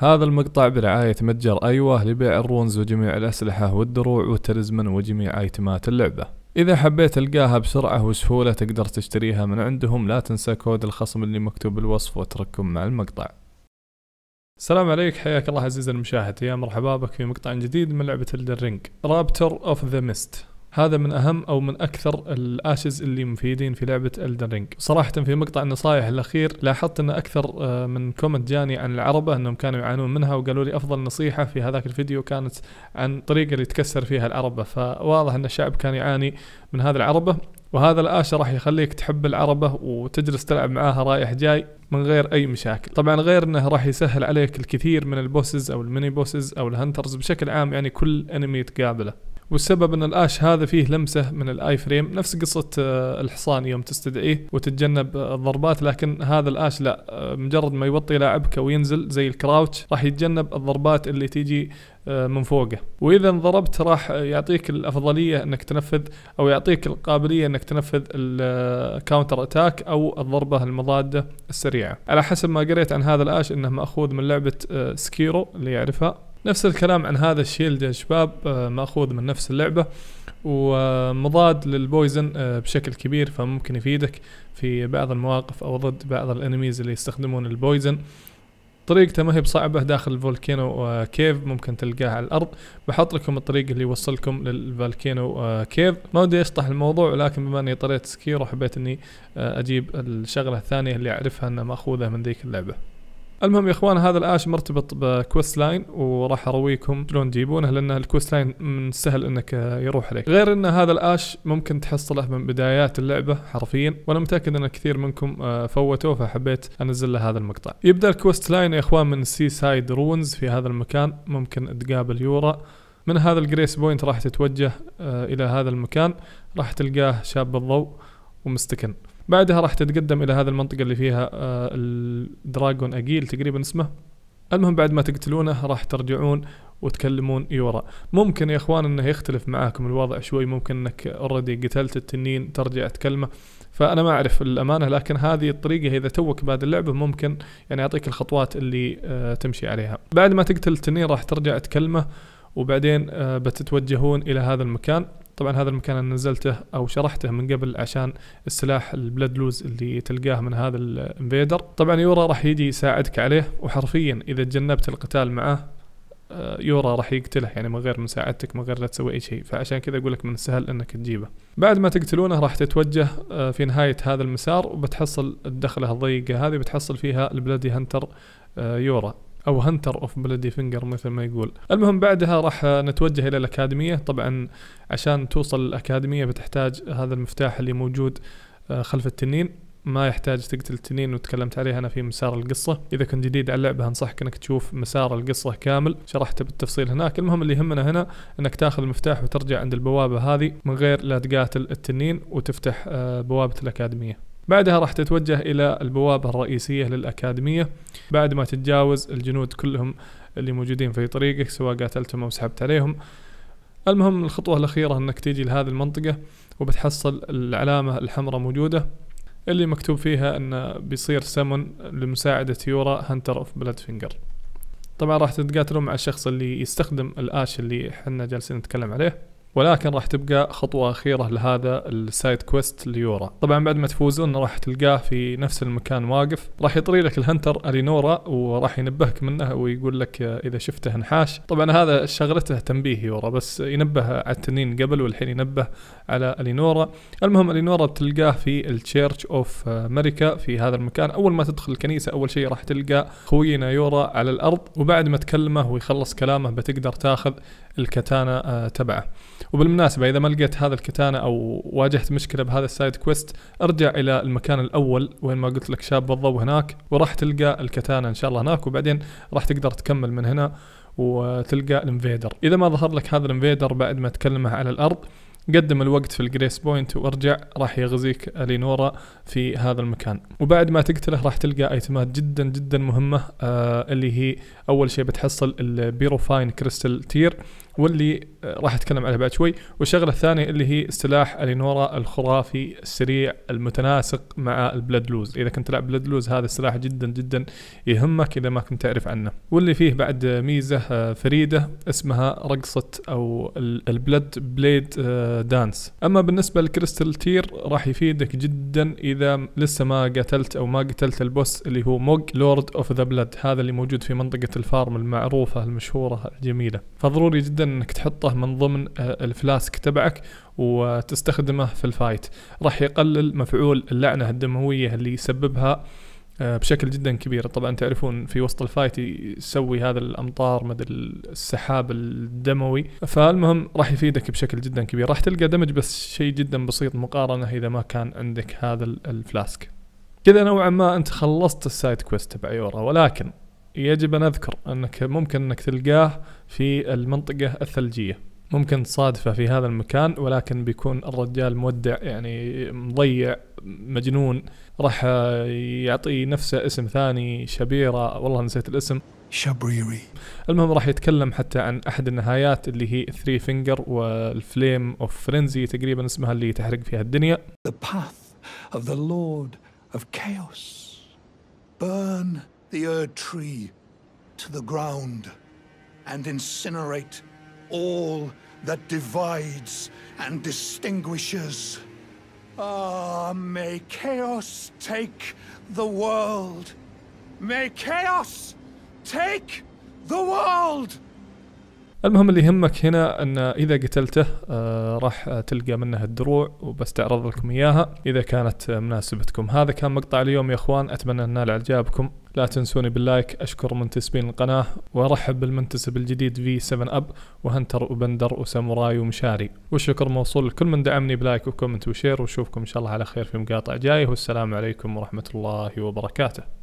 هذا المقطع برعاية متجر أيوه لبيع الرونز وجميع الأسلحة والدروع والتلزمن وجميع أيتمات اللعبة إذا حبيت تلقاها بسرعة وسهولة تقدر تشتريها من عندهم لا تنسى كود الخصم اللي مكتوب بالوصف واترككم مع المقطع السلام عليك حياك الله عزيزي المشاهد يا مرحبا بك في مقطع جديد من لعبة الدرينج رابتر اوف ذا ميست هذا من اهم او من اكثر الاسز اللي مفيدين في لعبه الدرينج رينج صراحه في مقطع النصائح الاخير لاحظت ان اكثر آه، من كومنت جاني عن العربه انهم كانوا يعانون منها وقالوا لي افضل نصيحه في هذاك الفيديو كانت عن الطريقه اللي تكسر فيها العربه فواضح ان الشعب كان يعاني من هذه العربه وهذا الاش راح يخليك تحب العربة وتجلس تلعب معاها رايح جاي من غير أي مشاكل طبعا غير أنه راح يسهل عليك الكثير من البوسز أو الميني بوسز أو الهنترز بشكل عام يعني كل أنمي تقابله والسبب ان الاش هذا فيه لمسه من الاي فريم نفس قصه آه، الحصان يوم تستدعيه وتتجنب الضربات لكن هذا الاش لا آه، مجرد ما يوطي لاعبك وينزل زي الكراوتش راح يتجنب الضربات اللي تيجي آه، من فوقه واذا انضربت راح يعطيك الافضليه انك تنفذ او يعطيك القابليه انك تنفذ الكاونتر اتاك او الضربه المضاده السريعه على حسب ما قريت عن هذا الاش انه ماخوذ من لعبه سكيرو اللي يعرفها نفس الكلام عن هذا الشيلد يا شباب آه، ماخوذ من نفس اللعبه ومضاد للبويزن آه، بشكل كبير فممكن يفيدك في بعض المواقف او ضد بعض الانميز اللي يستخدمون البويزن طريقته ما هي بصعبه داخل الفولكينو آه، كيف ممكن تلقاه على الارض بحط لكم الطريق اللي يوصلكم للفولكينو كيف ما ودي اشطح الموضوع ولكن بما اني طريت سكير وحبيت اني اجيب الشغله الثانيه اللي اعرفها انها ماخوذه من ذيك اللعبه المهم يا اخوان هذا الاش مرتبط بكويست لاين وراح ارويكم شلون تجيبونه لان الكويست لاين من السهل انك يروح عليك غير ان هذا الاش ممكن تحصله من بدايات اللعبه حرفيا وانا متاكد ان كثير منكم آه، فوتوه فحبيت انزل له هذا المقطع يبدا الكويست لاين يا اخوان من السي سايد رونز في هذا المكان ممكن تقابل يورا من هذا الجريس بوينت راح تتوجه آه، الى هذا المكان راح تلقاه شاب الضوء ومستكن بعدها راح تتقدم الى هذه المنطقه اللي فيها آه، الدراجون اجيل تقريبا اسمه المهم بعد ما تقتلونه راح ترجعون وتكلمون يورا ممكن يا اخوان انه يختلف معاكم الوضع شوي ممكن انك اوريدي قتلت التنين ترجع تكلمه فانا ما اعرف الامانه لكن هذه الطريقه اذا توك بعد اللعبه ممكن يعني يعطيك الخطوات اللي آه تمشي عليها بعد ما تقتل التنين راح ترجع تكلمه وبعدين آه بتتوجهون الى هذا المكان طبعا هذا المكان انا نزلته او شرحته من قبل عشان السلاح البلاد لوز اللي تلقاه من هذا الانفيدر طبعا يورا راح يجي يساعدك عليه وحرفيا اذا تجنبت القتال معه آه، يورا راح يقتله يعني من غير مساعدتك من غير لا تسوي اي شيء فعشان كذا اقول لك من السهل انك تجيبه بعد ما تقتلونه راح تتوجه آه، في نهايه هذا المسار وبتحصل الدخله الضيقه هذه بتحصل فيها البلادي هنتر آه، يورا او هنتر اوف بلدي فينجر مثل ما يقول المهم بعدها راح نتوجه الى الاكاديميه طبعا عشان توصل الاكاديميه بتحتاج هذا المفتاح اللي موجود آه، خلف التنين ما يحتاج تقتل التنين وتكلمت عليها انا في مسار القصه اذا كنت جديد على اللعبه انصحك انك تشوف مسار القصه كامل شرحته بالتفصيل هناك المهم اللي يهمنا هنا انك تاخذ المفتاح وترجع عند البوابه هذه من غير لا تقاتل التنين وتفتح آه، بوابه الاكاديميه بعدها راح تتوجه إلى البوابة الرئيسية للأكاديمية بعد ما تتجاوز الجنود كلهم اللي موجودين في طريقك سواء قاتلتهم أو سحبت عليهم المهم الخطوة الأخيرة أنك تيجي لهذه المنطقة وبتحصل العلامة الحمراء موجودة اللي مكتوب فيها أن بيصير سمن لمساعدة يورا هنتر أوف بلاد فينجر طبعا راح تتقاتلون مع الشخص اللي يستخدم الآش اللي حنا جالسين نتكلم عليه ولكن راح تبقى خطوة أخيرة لهذا السايد كويست ليورا طبعا بعد ما تفوزون راح تلقاه في نفس المكان واقف راح يطري لك الهنتر ألينورا وراح ينبهك منه ويقول لك إذا شفته انحاش طبعا هذا شغلته تنبيه يورا بس ينبه على التنين قبل والحين ينبه على ألينورا المهم ألينورا بتلقاه في التشيرش أوف أمريكا في هذا المكان أول ما تدخل الكنيسة أول شيء راح تلقى خوينا يورا على الأرض وبعد ما تكلمه ويخلص كلامه بتقدر تاخذ الكتانا آه، تبعه وبالمناسبة إذا ما لقيت هذا الكتانا أو واجهت مشكلة بهذا السايد كويست ارجع إلى المكان الأول وين ما قلت لك شاب الضوء هناك وراح تلقى الكتانا إن شاء الله هناك وبعدين راح تقدر تكمل من هنا وتلقى الانفيدر إذا ما ظهر لك هذا الانفيدر بعد ما تكلمه على الأرض قدم الوقت في الجريس بوينت وارجع راح يغزيك الينورا في هذا المكان وبعد ما تقتله راح تلقى ايتمات جدا جدا مهمه آه اللي هي اول شيء بتحصل البيروفاين كريستال تير واللي آه، راح اتكلم عليها بعد شوي والشغله الثانيه اللي هي سلاح الينورا الخرافي السريع المتناسق مع البلد لوز اذا كنت تلعب بلد لوز هذا السلاح جدا جدا يهمك اذا ما كنت تعرف عنه واللي فيه بعد ميزه آه، فريده اسمها رقصه او البلد بليد آه، دانس اما بالنسبه للكريستال تير راح يفيدك جدا اذا لسه ما قتلت او ما قتلت البوس اللي هو موج لورد اوف ذا بلاد هذا اللي موجود في منطقه الفارم المعروفه المشهوره الجميله فضروري جدا انك تحطه من ضمن آه، الفلاسك تبعك وتستخدمه في الفايت راح يقلل مفعول اللعنه الدمويه اللي يسببها آه، بشكل جدا كبير طبعا تعرفون في وسط الفايت يسوي هذا الامطار مد السحاب الدموي فالمهم راح يفيدك بشكل جدا كبير راح تلقى دمج بس شيء جدا بسيط مقارنه اذا ما كان عندك هذا الفلاسك كذا نوعا ما انت خلصت السايد كويست تبع يورا ولكن يجب ان اذكر انك ممكن انك تلقاه في المنطقه الثلجيه ممكن تصادفه في هذا المكان ولكن بيكون الرجال مودع يعني مضيع مجنون راح يعطي نفسه اسم ثاني شبيره والله نسيت الاسم شبريري المهم راح يتكلم حتى عن احد النهايات اللي هي ثري فينجر والفليم اوف فرينزي تقريبا اسمها اللي تحرق فيها الدنيا The path of the Lord of Chaos burn the Erd Tree to the ground and incinerate all that divides and distinguishes. Ah, may chaos take the world! May chaos take the world! المهم اللي يهمك هنا ان اذا قتلته آه راح تلقى منه الدروع وبستعرض لكم اياها اذا كانت مناسبتكم هذا كان مقطع اليوم يا اخوان اتمنى ان نال اعجابكم لا تنسوني باللايك اشكر منتسبين القناه وارحب بالمنتسب الجديد في 7 اب وهنتر وبندر وساموراي ومشاري والشكر موصول لكل من دعمني بلايك وكومنت وشير واشوفكم ان شاء الله على خير في مقاطع جايه والسلام عليكم ورحمه الله وبركاته